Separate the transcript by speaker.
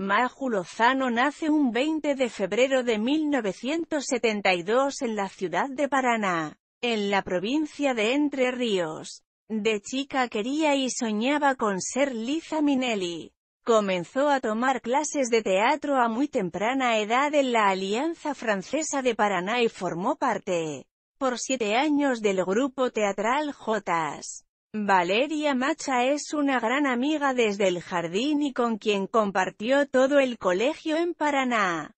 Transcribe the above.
Speaker 1: Maju Lozano nace un 20 de febrero de 1972 en la ciudad de Paraná, en la provincia de Entre Ríos. De chica quería y soñaba con ser Liza Minelli. Comenzó a tomar clases de teatro a muy temprana edad en la Alianza Francesa de Paraná y formó parte, por siete años, del grupo teatral Jotas. Valeria Macha es una gran amiga desde el jardín y con quien compartió todo el colegio en Paraná.